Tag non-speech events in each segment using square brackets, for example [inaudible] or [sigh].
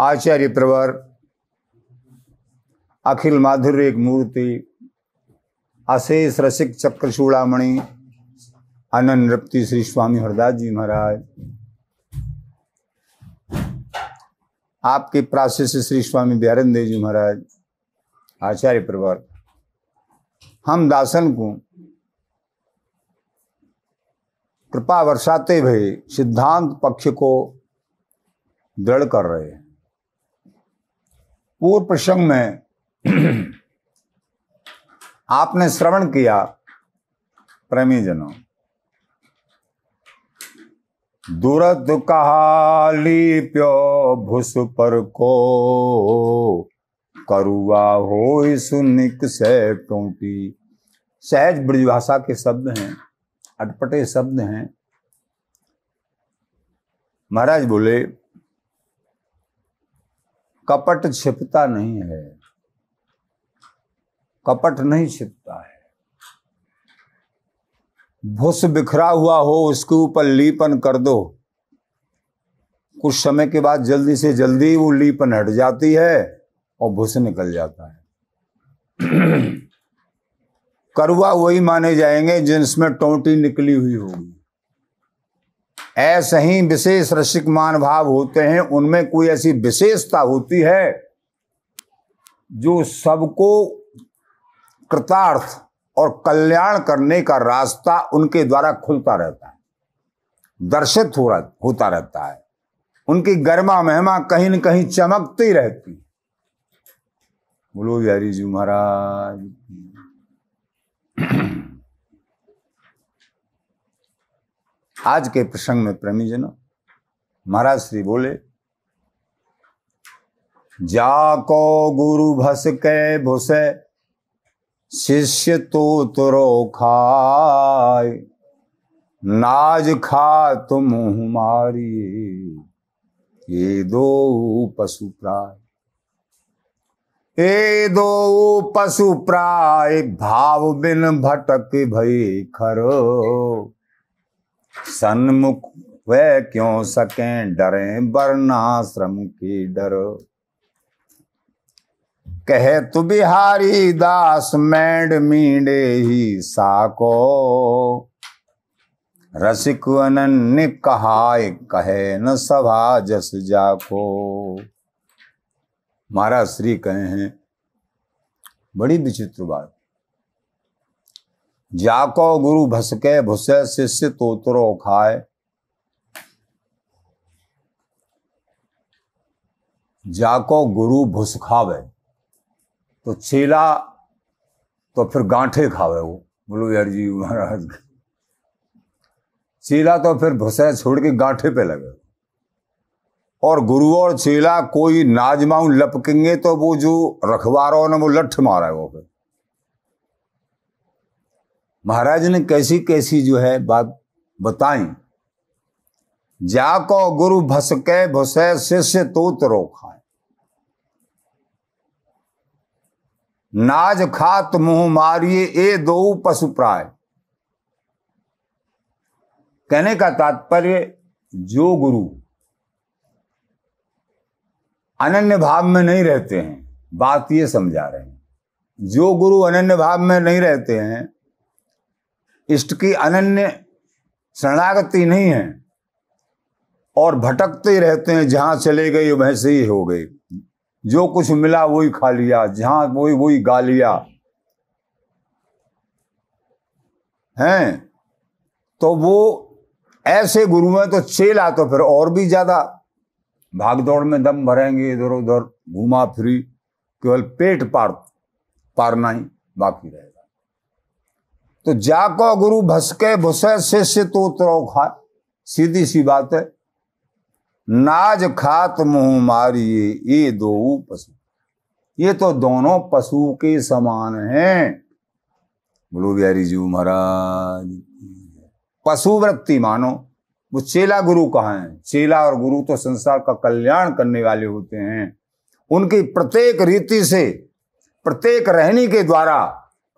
आचार्य प्रवर अखिल माधुर्य एक मूर्ति अशेष रसिक चक्र चूड़ामणि अनन नृप्ति श्री स्वामी हरदास जी महाराज आपके से श्री स्वामी दयानंद देव जी महाराज आचार्य प्रवर हम दासन को कृपा वर्षाते हुए सिद्धांत पक्ष को दृढ़ कर रहे हैं पूर्व प्रसंग में आपने श्रवण किया प्रेमी जनों दूर कहाली प्यो भूस पर को करुआ हो सुनिक से टोटी सहज ब्रजभाषा के शब्द हैं अटपटे शब्द हैं महाराज बोले कपट छिपता नहीं है कपट नहीं छिपता है भुस बिखरा हुआ हो उसके ऊपर लीपन कर दो कुछ समय के बाद जल्दी से जल्दी वो लीपन हट जाती है और भुस निकल जाता है [clears throat] करुआ वही माने जाएंगे जिनमें टोंटी निकली हुई होगी ऐसे ही विशेष रसिक मान भाव होते हैं उनमें कोई ऐसी विशेषता होती है जो सबको कृतार्थ और कल्याण करने का रास्ता उनके द्वारा खुलता रहता है दर्शित हो रहा होता रहता है उनकी गर्मा महिमा कहीं न कहीं चमकती रहती है बोलो बिहारी जी महाराज आज के प्रसंग में प्रेमीजनों महाराज श्री बोले जाको गुरु भस के भुसे शिष्य तो तुरो खाय नाज खा तुम हमारी ये दो पशु प्राय ए दो पशु प्राय भाव बिन भटक भई खरो सन्मुख वह क्यों सके डरे वर्णाश्रम की डर कहे तु बिहारी दास मैंड मीडे ही साको रसिक अन्य कहा कहे न सभा जस जाको महाराज श्री कहे हैं बड़ी विचित्र बात जाको गुरु भसके भुसे शिष्य तोतरो खाए जाको गुरु भुस खावे तो चेला तो फिर गांठे खावे वो बोलो यार जी महाराज चीला तो फिर भुसे छोड़ के गांठे पे लगे और गुरु और चीला कोई नाजमाऊ लपकेंगे तो वो जो रखवारों ने वो लठ मारा है वो फिर महाराज ने कैसी कैसी जो है बात बताई जाको गुरु भसके भसे शिष्य तो रो खाए नाज खात मुंह मारिए ए दो पशु प्राय कहने का तात्पर्य जो गुरु अनन्य भाव में नहीं रहते हैं बात ये समझा रहे हैं जो गुरु अनन्य भाव में नहीं रहते हैं इष्ट की अनन्य शरणागति नहीं है और भटकते रहते हैं जहां चले गए वैसे ही हो गए जो कुछ मिला वही खा लिया जहां वही वही गा लिया हैं तो वो ऐसे गुरु हैं तो चेला तो फिर और भी ज़्यादा भागदौड़ में दम भरेंगे इधर उधर घुमा फिरी केवल पेट पार पारना ही बाकी रहेगा तो जाको गुरु भसके भुसे शिष्य तो उतरो खा सीधी सी बात है नाज खात मुंह मारिए ये दो पशु ये तो दोनों पशु के समान हैं बोलो बिहारी जी महाराज पशु वृत्ति मानो वो चेला गुरु कहा है चेला और गुरु तो संसार का कल्याण करने वाले होते हैं उनकी प्रत्येक रीति से प्रत्येक रहनी के द्वारा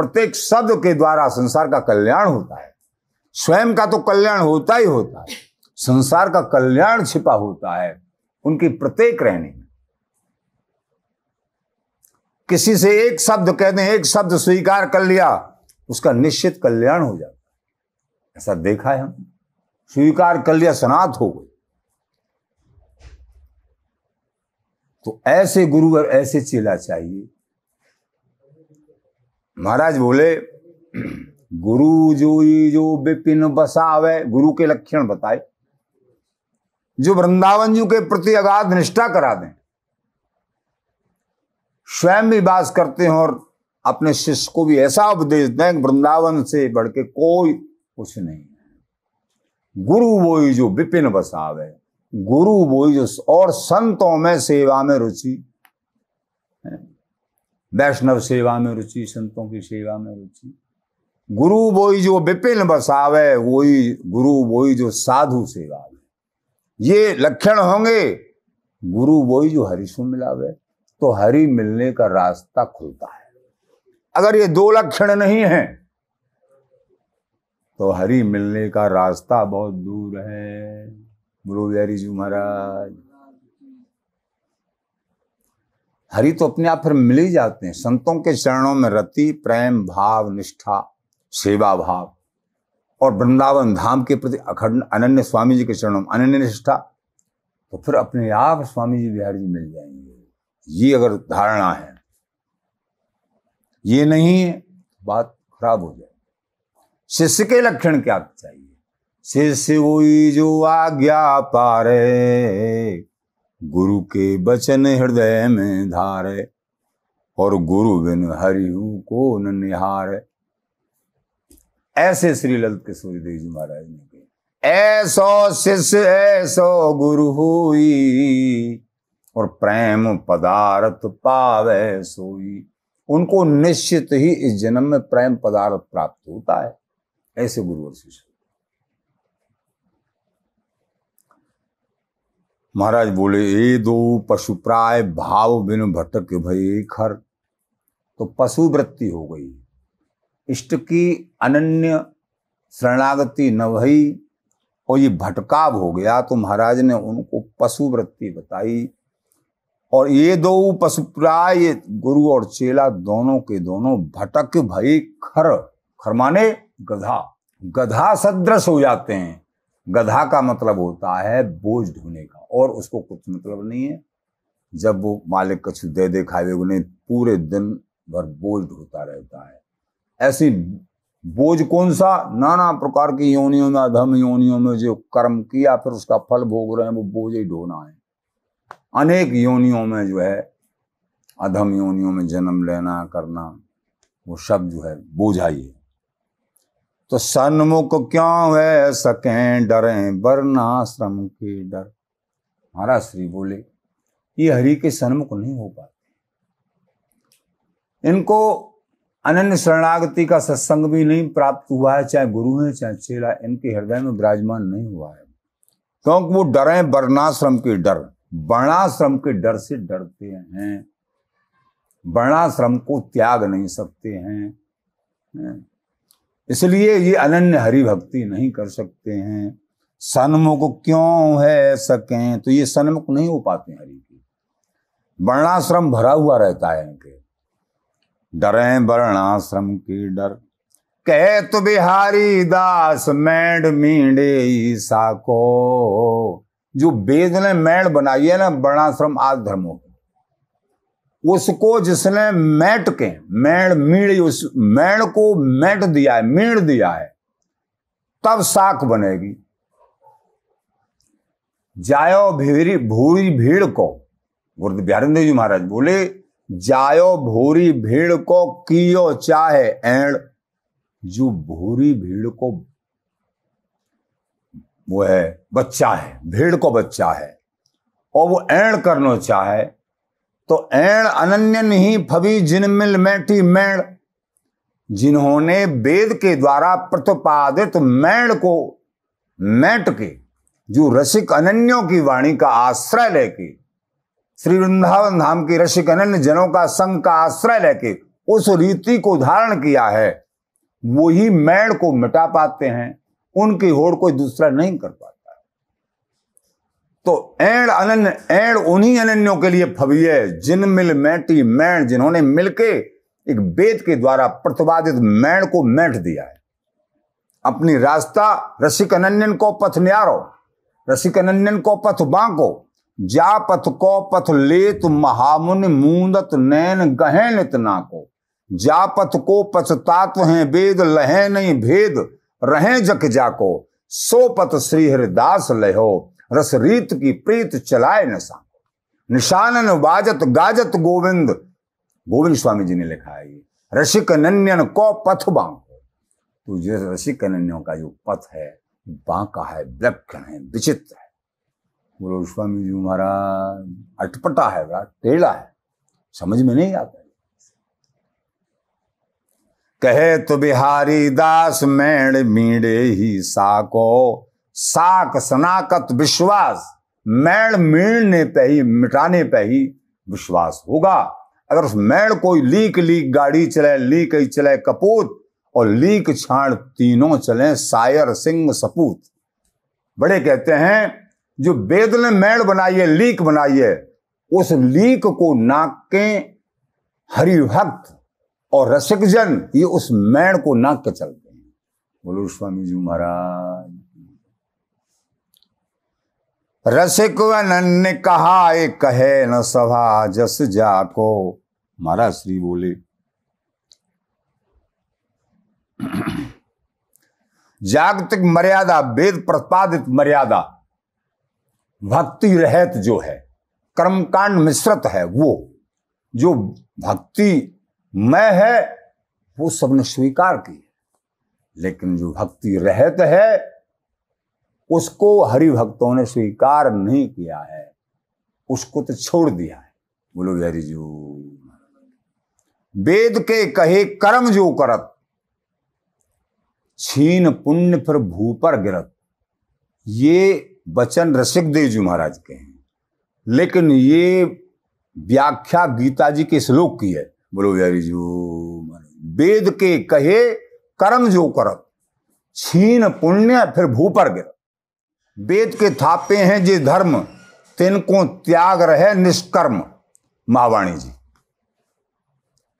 प्रत्येक शब्द के द्वारा संसार का कल्याण होता है स्वयं का तो कल्याण होता ही होता है संसार का कल्याण छिपा होता है उनकी प्रत्येक रहने में किसी से एक शब्द कहते दें एक शब्द स्वीकार कर लिया उसका निश्चित कल्याण हो जाता है ऐसा देखा है हम स्वीकार कर लिया सनात हो गई तो ऐसे गुरु और ऐसे चेला चाहिए महाराज बोले गुरु जो ये जो विपिन बसावे गुरु के लक्षण बताए जो वृंदावन जी के प्रति अगाध निष्ठा करा दें स्वयं भी वास करते हैं और अपने शिष्य को भी ऐसा उपदेश दें वृंदावन से बढ़ के कोई कुछ नहीं है गुरु वही जो विपिन बसावे गुरु वही जो और संतों में सेवा में रुचि वैष्णव सेवा में रुचि संतों की सेवा में रुचि गुरु वोई जो विपिन बसावे वोई गुरु वोई जो साधु सेवा ये लक्षण होंगे गुरु वोई जो हरि से मिलावे तो हरि मिलने का रास्ता खुलता है अगर ये दो लक्षण नहीं है तो हरि मिलने का रास्ता बहुत दूर है गुरु बिहारी जी महाराज हरि तो अपने आप फिर मिल ही जाते हैं संतों के चरणों में रति प्रेम भाव निष्ठा सेवा भाव और वृंदावन धाम के प्रति अखंड अनन्य स्वामी जी के चरणों में अनन्य निष्ठा तो फिर अपने आप स्वामी जी बिहारी जी मिल जाएंगे ये अगर धारणा है ये नहीं है बात खराब हो जाए शिष्य के लक्षण क्या चाहिए शिष्य वो जो आज्ञा पारे गुरु के बचन हृदय में धारे और गुरु बिन हरि को न निहारे ऐसे श्री ललित सूर्य देव जी महाराज ने कहे ऐसो शिष्य ऐसो गुरु हुई और प्रेम पदार्थ पावे सोई उनको निश्चित ही इस जन्म में प्रेम पदार्थ प्राप्त होता है ऐसे गुरु और शिष्य महाराज बोले ए दो पशुप्राय भाव बिन भटक के भई खर तो पशु वृत्ति हो गई इष्ट की अनन्य शरणागति न भई और ये भटकाव हो गया तो महाराज ने उनको पशु वृत्ति बताई और ये दो पशुप्राय गुरु और चेला दोनों के दोनों भटक भई खर खर माने गधा गधा सदृश हो जाते हैं गधा का मतलब होता है बोझ ढोने का और उसको कुछ मतलब नहीं है जब वो मालिक कुछ दे दे खाए उन्हें पूरे दिन भर बोझ ढोता रहता है ऐसी बोझ कौन सा नाना प्रकार की योनियों में अधम योनियों में जो कर्म किया फिर उसका फल भोग रहे हैं वो बोझ ही ढोना है अनेक योनियों में जो है अधम योनियों में जन्म लेना करना वो सब जो है बोझा ही है तो सन्मुख क्यों है सकें डरें श्रम के डर महाराज श्री बोले ये हरि के सन्मुख नहीं हो पाते इनको अनन्य शरणागति का सत्संग भी नहीं प्राप्त हुआ है चाहे गुरु है चाहे चेला इनके हृदय में विराजमान नहीं हुआ है क्योंकि वो डरे वर्णाश्रम के डर वर्णाश्रम के डर से डरते हैं वर्णाश्रम को त्याग नहीं सकते हैं इसलिए ये अनन्य हरि भक्ति नहीं कर सकते हैं सन्मुख क्यों है सकें तो ये सन्मुख नहीं हो पाते हरि की वर्णाश्रम भरा हुआ रहता है इनके डरे वर्णाश्रम के डर कह तो बिहारी दास मैड मीडे ईसा को जो वेद ने मैड बनाई है ना वर्णाश्रम आद धर्मों के उसको जिसने मैट के मैण मीण उस मैण को मैट दिया है मीण दिया है तब साख बनेगी जायो भेरी भूरी भीड़ को गुरु बिहारेंद्र जी महाराज बोले जायो भूरी भीड़ को कियो चाहे एण जो भूरी भीड़ को वो है बच्चा है भीड़ को बच्चा है और वो एण करना चाहे तो ऐण अनन्य नहीं फवी जिनमिल मैटी मैण जिन्होंने वेद के द्वारा प्रतिपादित मैण को मैट के जो रसिक अनन्यों की वाणी का आश्रय लेके श्री वृंदावन धाम की रसिक अनन्य जनों का संग का आश्रय लेके उस रीति को धारण किया है वो ही मैण को मिटा पाते हैं उनकी होड़ कोई दूसरा नहीं कर पाता तो ऐण अनन्य एण उन्हीं अनन्यों के लिए फवीय जिन मिल मैटी मैण जिन्होंने मिलके एक वेद के द्वारा प्रतिपादित मैण को मैट दिया है अपनी रास्ता रसिक अनन्यन को पथ न्यारो रसिक अनन्यन को पथ बांको जा पथ को पथ लेत महामुन मूंदत नैन गहन इतना को जा पथ को पछतात्व हैं वेद लहे नहीं भेद रहे जक जाको सो पथ श्री हरिदास लहो रस रीत की प्रीत चलाए नशा निशानन वाजत गाजत गोविंद गोविंद स्वामी जी ने लिखा है रसिक नन्यन को पथ बांको तो जो रसिक नन्यों का जो पथ है बांका है विलक्षण है विचित्र है बोलो स्वामी जी महाराज अटपटा है बड़ा टेढ़ा है समझ में नहीं आता कहे तो बिहारी दास मैण मीड़े ही साको साक सनाकत विश्वास मैण मीड़ने पे ही मिटाने पे ही विश्वास होगा अगर उस मैण कोई लीक लीक गाड़ी चले लीक ही चले कपूत और लीक छाण तीनों चले सायर सिंह सपूत बड़े कहते हैं जो वेद ने मैड़ बनाइए लीक बनाइए उस लीक को नाक के हरिभक्त और रसिकजन ये उस मैण को नाक के चलते हैं बोलो स्वामी जी महाराज रसिक ने कहा कहे न सभा जस जा को महाराज श्री बोले [clears throat] जागतिक मर्यादा वेद प्रतिपादित मर्यादा भक्ति रहत जो है कर्मकांड मिश्रित है वो जो भक्ति मैं है वो सबने स्वीकार की लेकिन जो भक्ति रहत है उसको हरि भक्तों ने स्वीकार नहीं किया है उसको तो छोड़ दिया है बोलो हरिजू वेद के कहे कर्म जो करत छीन पुण्य फिर पर गिरत ये वचन रसिक देव जी महाराज के हैं लेकिन ये व्याख्या गीता जी के श्लोक की है बोलो बिहारी जो वेद के कहे कर्म जो करत छीन पुण्य फिर भू पर गिरत वेद के थापे हैं जे धर्म तिनको त्याग रहे निष्कर्म महावाणी जी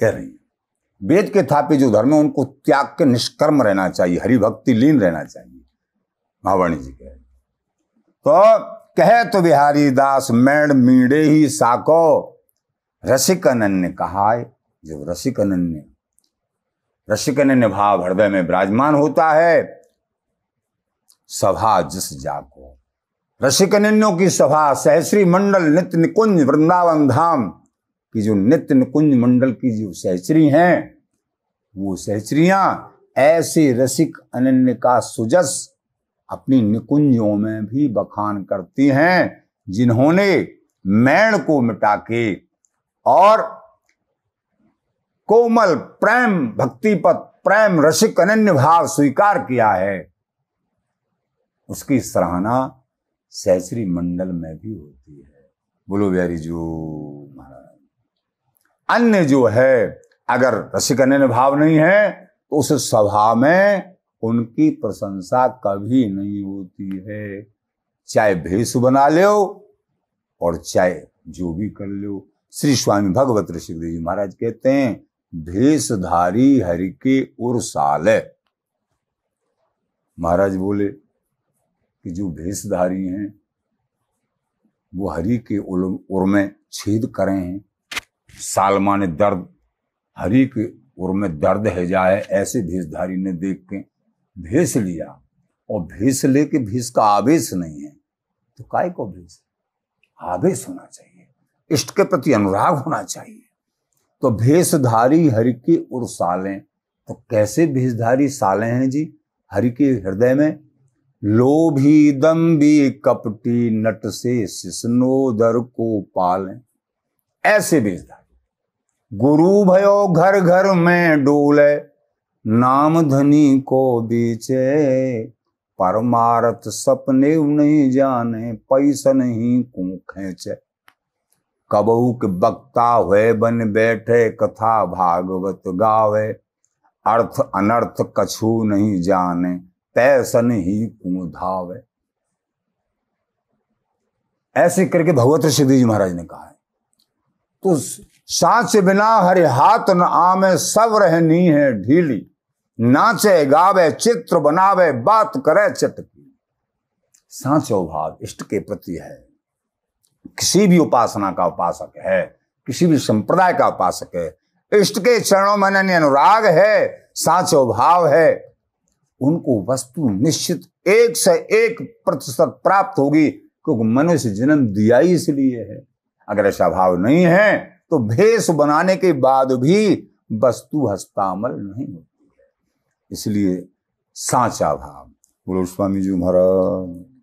कह रही वेद के थापे जो धर्म है उनको त्याग के निष्कर्म रहना चाहिए हरिभक्ति लीन रहना चाहिए महावाणी जी कह तो कहे तो बिहारी दास मैण मीड़े ही साको रसिकनन ने कहा जो रसिक रसिकनन ने रसिकनन भाव हृदय में विराजमान होता है सभा जिस जाको रसिकनन्यों की सभा सहस्री मंडल नित्य निकुंज वृंदावन धाम कि जो नित्य निकुंज मंडल की जो सहचरी हैं वो सहचरिया ऐसे रसिक अनन्य का सुजस अपनी निकुंजों में भी बखान करती हैं जिन्होंने मैण को मिटा के और कोमल प्रेम भक्ति प्रेम रसिक अनन्य भाव स्वीकार किया है उसकी सराहना सहसरी मंडल में भी होती है बोलो बिहारी जो महाराज अन्य जो है अगर रसिक अन्य भाव नहीं है तो उस स्वभाव में उनकी प्रशंसा कभी नहीं होती है चाहे भेष बना लो और चाहे जो भी कर लो श्री स्वामी भगवत ऋषिदेव जी महाराज कहते हैं भेषधारी हरि के उर साल महाराज बोले कि जो भेषधारी हैं वो हरि के उर में छेद करें हैं सालमान दर्द हरी के उर में दर्द है जाए ऐसे भेषधारी ने देख के भेष लिया और भेष लेके भेष का आवेश नहीं है तो काय को भेष आवेश होना चाहिए इष्ट के प्रति अनुराग होना चाहिए तो भेषधारी हरि के उर साले तो कैसे भेषधारी साले हैं जी हरि के हृदय में लोभी दम्बी कपटी नट से शिशनोदर को पालें ऐसे भेषधारी गुरु भयो घर घर में डोले नाम धनी को बीचे परमारत सपने नहीं जाने पैसा नहीं कू खेचे कबू के बक्ता हुए बन बैठे कथा भागवत गावे अर्थ अनर्थ कछु नहीं जाने पैसन ही धावे ऐसे करके भगवत ऋषि जी महाराज ने कहा है तो सांस बिना हरे हाथ न आमे सब रहनी है ढीली नाचे गावे चित्र बनावे बात करे चटकी सांचो भाव इष्ट के प्रति है किसी भी उपासना का उपासक है किसी भी संप्रदाय का उपासक है इष्ट के चरणों में अन्य अनुराग है सांचो भाव है उनको वस्तु निश्चित एक से एक प्रतिशत प्राप्त होगी क्योंकि मनुष्य जन्म दिया ही इसलिए है अगर ऐसा भाव नहीं है तो भेष बनाने के बाद भी वस्तु हस्तामल नहीं होती इसलिए साचा भाव बोलो स्वामी जी महाराज